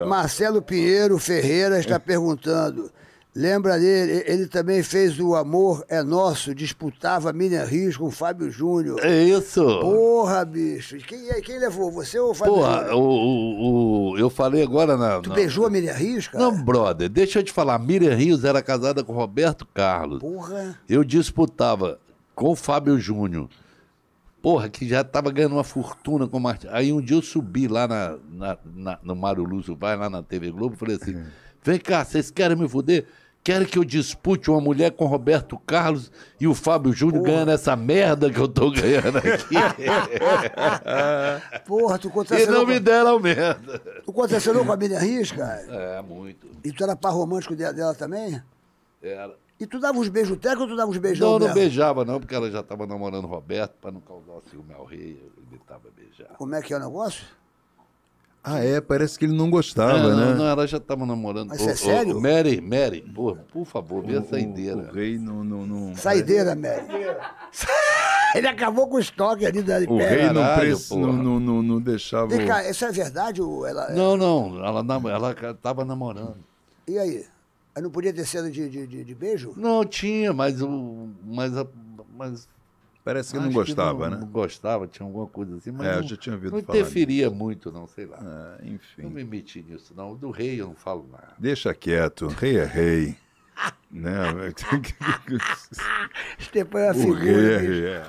Então. Marcelo Pinheiro Ferreira está é. perguntando. Lembra dele? Ele também fez o Amor é Nosso, disputava Minas Rios com o Fábio Júnior. É isso. Porra, bicho. Quem, é, quem levou? Você ou o Fábio Porra, Júnior? Porra, o, o, eu falei agora na... Tu na... beijou a Miriam Rios, cara? Não, brother. Deixa eu te falar. Miriam Rios era casada com Roberto Carlos. Porra. Eu disputava com o Fábio Júnior porra, que já tava ganhando uma fortuna como artista. Aí um dia eu subi lá na, na, na no Mário Lúcio Vai, lá na TV Globo, falei assim: é. vem cá, vocês querem me foder? Querem que eu dispute uma mulher com Roberto Carlos e o Fábio Júnior Porra. ganhando essa merda que eu tô ganhando aqui? Porra, tu contracenou. E não com... me deram a merda. Tu contracenou com a Miriam Risca? cara? É, muito. E tu era par romântico dela também? Era. E tu dava uns beijos técnicos ou tu dava uns beijão Não, não beijava não, porque ela já estava namorando o Roberto, para não causar o ciúme ao rei, eu evitava beijar. Como é que é o negócio? Ah, é, parece que ele não gostava, é, né? Não, não, ela já estava namorando. Mas é sério? Mary, Mary, por, por favor, vê a saideira. O, o rei não, não, não... Saideira, Mary. ele acabou com o estoque ali da O rei não, Caralho, preço, não, não, não, deixava... Vem cá, isso é verdade? Ela, é Não, não, ela estava namorando. E aí? Aí não podia ter cena de, de, de, de beijo? Não, tinha, mas o. Mas, mas Parece que não gostava, que não, né? Não gostava, tinha alguma coisa assim, mas é, não, eu já tinha ouvido não interferia disso. muito, não, sei lá. É, enfim. Não me meti nisso, não. Do rei eu não falo nada. Deixa quieto, rei é rei. né? Depois é a figura. Rei é rei. É.